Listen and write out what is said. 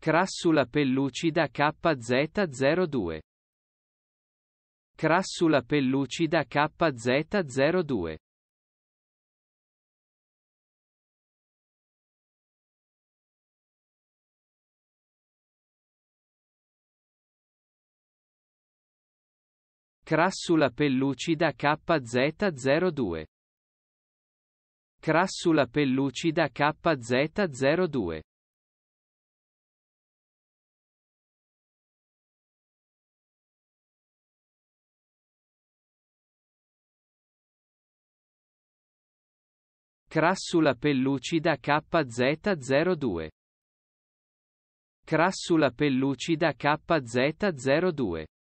Crassula pellucida KZ02. Crassula pellucida KZ02. Crassula pellucida KZ02. Crassula pellucida KZ02. Crassula pellucida KZ02. Crassula pellucida KZ02.